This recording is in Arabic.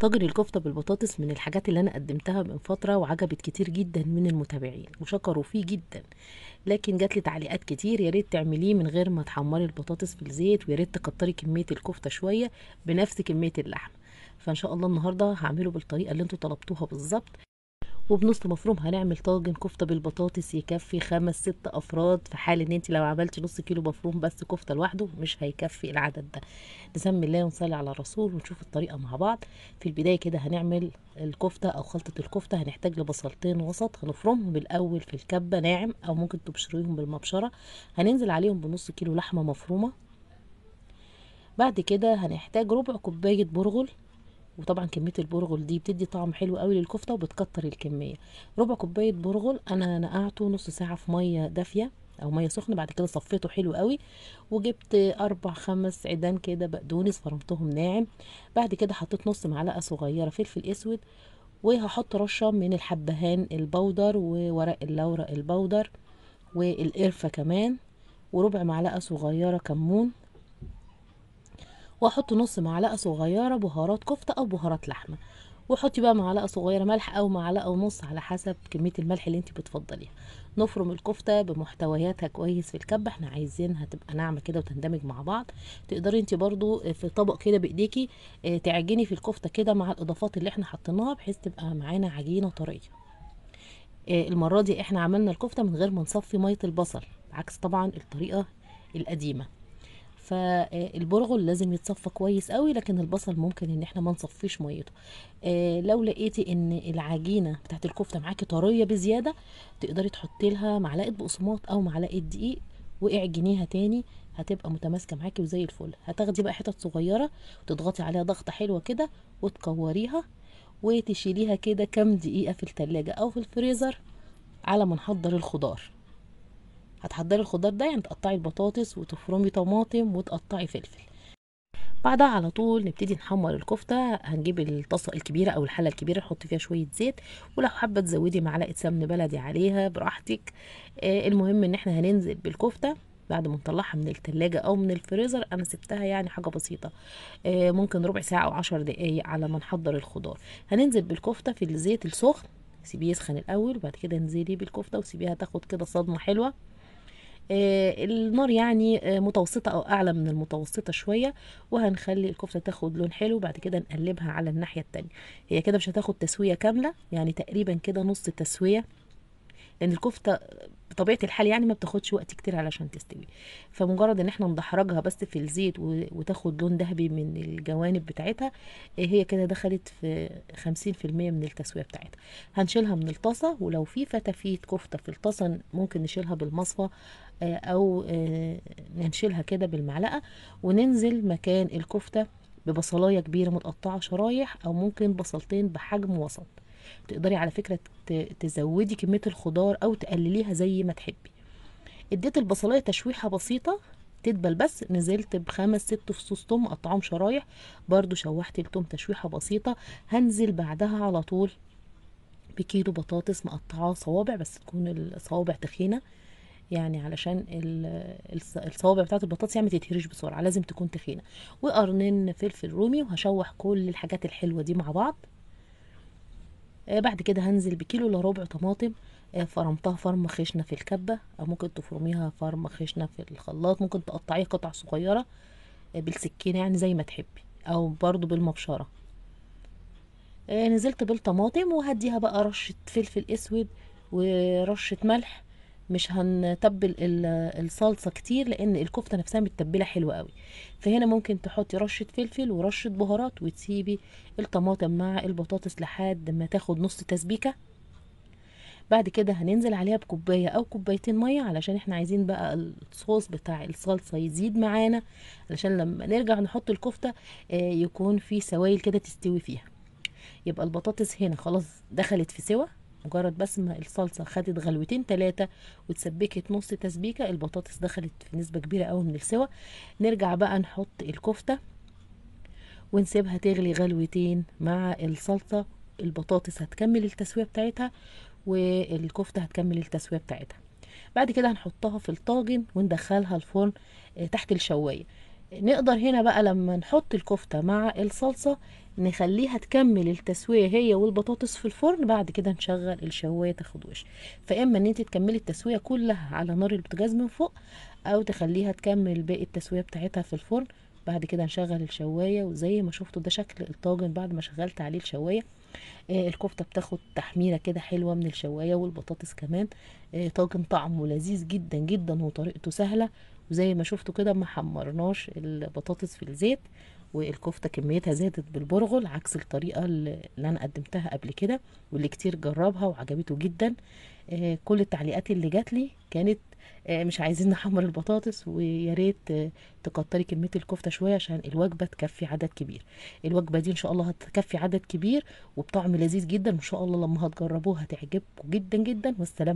طاجن الكفته بالبطاطس من الحاجات اللي انا قدمتها من فتره وعجبت كتير جدا من المتابعين وشكروا فيه جدا لكن جات لي تعليقات كتير يا ريت تعمليه من غير ما تحمري البطاطس في الزيت ويا ريت تكتري كميه الكفته شويه بنفس كميه اللحمه فان شاء الله النهارده هعمله بالطريقه اللي انتوا طلبتوها بالظبط وبنص مفروم هنعمل طاجن كفته بالبطاطس يكفي خمس ست افراد في حال ان انت لو عملتي نص كيلو مفروم بس كفته لوحده مش هيكفي العدد ده نسمي الله ونصلي على الرسول ونشوف الطريقه مع بعض في البدايه كده هنعمل الكفته او خلطه الكفته هنحتاج لبصلتين وسط هنفرمهم الاول في الكبه ناعم او ممكن تبشريهم بالمبشره هننزل عليهم بنص كيلو لحمه مفرومه بعد كده هنحتاج ربع كوبايه برغل وطبعا كميه البرغل دي بتدي طعم حلو قوي للكفته وبتكتر الكميه ربع كوبايه برغل انا نقعته نص ساعه في ميه دافيه او ميه سخنه بعد كده صفيته حلو قوي وجبت اربع خمس عيدان كده بقدونس فرمتهم ناعم بعد كده حطيت نص معلقه صغيره فلفل اسود وهحط رشه من الحبهان البودر وورق اللورق البودر والقرفه كمان وربع معلقه صغيره كمون واحط نص معلقه صغيره بهارات كفته او بهارات لحمه وحطي بقى معلقه صغيره ملح او معلقه ونص على حسب كميه الملح اللي انت بتفضليها نفرم الكفته بمحتوياتها كويس في الكبه احنا عايزينها تبقى ناعمه كده وتندمج مع بعض تقدري انت برضو في طبق كده بايديكي اه، تعجني في الكفته كده مع الاضافات اللي احنا حطيناها بحيث تبقى معانا عجينه طريه اه، المره دي احنا عملنا الكفته من غير ما نصفي ميه البصل عكس طبعا الطريقه القديمه فالبرغل لازم يتصفى كويس قوي لكن البصل ممكن ان احنا ما نصفيش ميته آه، لو لقيتي ان العجينه بتاعت الكفته معاكي طريه بزياده تقدري تحطي لها معلقه بقسماط او معلقه دقيق واعجنيها تاني هتبقى متماسكه معاكي وزي الفل هتاخدي بقى حتت صغيره وتضغطي عليها ضغطه حلوه كده وتكوريها وتشيليها كده كام دقيقه في التلاجة او في الفريزر على ما نحضر الخضار هتحضري الخضار ده يعني تقطعي البطاطس وتفرمي طماطم وتقطعي فلفل بعدها على طول نبتدي نحمر الكفته هنجيب الطاسه الكبيره او الحله الكبيره نحط فيها شويه زيت ولو حابه تزودي معلقه سمن بلدي عليها براحتك آه المهم ان احنا هننزل بالكفته بعد ما نطلعها من التلاجة او من الفريزر انا سبتها يعني حاجه بسيطه آه ممكن ربع ساعه او عشر دقايق على ما نحضر الخضار هننزل بالكفته في الزيت السخن سيبيه يسخن الاول وبعد كده انزلي بالكفته وسيبيها تاخد كده صدمه حلوه آه، النار يعني آه، متوسطة أو أعلى من المتوسطة شوية وهنخلي الكفتة تاخد لون حلو بعد كده نقلبها على الناحية التانية هي كده مش هتاخد تسوية كاملة يعني تقريبا كده نص تسوية لأن الكفتة بطبيعه الحال يعني ما بتاخدش وقت كتير علشان تستوي فمجرد ان احنا ندحرجها بس في الزيت وتاخد لون ذهبي من الجوانب بتاعتها آه، هي كده دخلت في 50% من التسويه بتاعتها هنشيلها من الطاسه ولو في فتافيت كفته في الطاسه ممكن نشيلها بالمصفى آه، او آه، نشيلها كده بالمعلقه وننزل مكان الكفته ببصلايه كبيره متقطعه شرايح او ممكن بصلتين بحجم وسط تقدري على فكرة تزودي كمية الخضار أو تقلليها زي ما تحبي اديت البصلية تشويحة بسيطة تدبل بس نزلت بخمس ست فصوص توم مقطعهم شرايح برضو شوحت التوم تشويحة بسيطة هنزل بعدها على طول بكيلو بطاطس مقطعة صوابع بس تكون الصوابع تخينة يعني علشان الصوابع بتاعت البطاطس يعني ما تتهريش بسرعه لازم تكون تخينه وقرنين فلفل رومي وهشوح كل الحاجات الحلوه دي مع بعض آه، بعد كده هنزل بكيلو الا ربع طماطم آه، فرمتها فرم خشنه في الكبه او ممكن تفرميها فرم خشنه في الخلاط ممكن تقطعيها قطع صغيره آه، بالسكينه يعني زي ما تحبي او برضو بالمبشره نزلت بالطماطم وهديها بقى رشه فلفل اسود ورشه ملح مش هنتبل الصلصه كتير لان الكفته نفسها متبله حلوه قوي فهنا ممكن تحطي رشه فلفل ورشه بهارات وتسيبي الطماطم مع البطاطس لحد ما تاخد نص تسبيكه بعد كده هننزل عليها بكوبايه او كوبايتين ميه علشان احنا عايزين بقى الصوص بتاع الصلصه يزيد معانا علشان لما نرجع نحط الكفته آه، يكون في سوائل كده تستوي فيها يبقى البطاطس هنا خلاص دخلت في سوا مجرد بس ما الصلصه خدت غلوتين ثلاثه وتسبكت نص تسبيكه البطاطس دخلت في نسبه كبيره قوي من السوا نرجع بقى نحط الكفته ونسيبها تغلي غلوتين مع الصلصه البطاطس هتكمل التسويه بتاعتها والكفته هتكمل التسويه بتاعتها بعد كده هنحطها في الطاجن وندخلها الفرن آه، تحت الشوايه نقدر هنا بقى لما نحط الكفتة مع الصلصة نخليها تكمل التسوية هي والبطاطس في الفرن بعد كده نشغل الشواية تاخد وش فإما إن أنت تكملي التسوية كلها على نار البوتاجاز من فوق أو تخليها تكمل باقي التسوية بتاعتها في الفرن بعد كده نشغل الشواية وزي ما شفتوا ده شكل الطاجن بعد ما شغلت عليه الشواية آه، الكفتة بتاخد تحميرة كده حلوة من الشواية والبطاطس كمان آه، طاجن طعمه لذيذ جدا جدا وطريقته سهلة وزي ما شفتوا كده ما حمرناش البطاطس في الزيت والكفته كميتها زادت بالبرغل عكس الطريقه اللي انا قدمتها قبل كده واللي كتير جربها وعجبته جدا آه، كل التعليقات اللي جات لي كانت آه، مش عايزين نحمر البطاطس ويا ريت آه، تكتري كميه الكفته شويه عشان الوجبه تكفي عدد كبير الوجبه دي ان شاء الله هتكفي عدد كبير وبطعم لذيذ جدا وان شاء الله لما هتجربوها هتعجبكم جدا جدا والسلام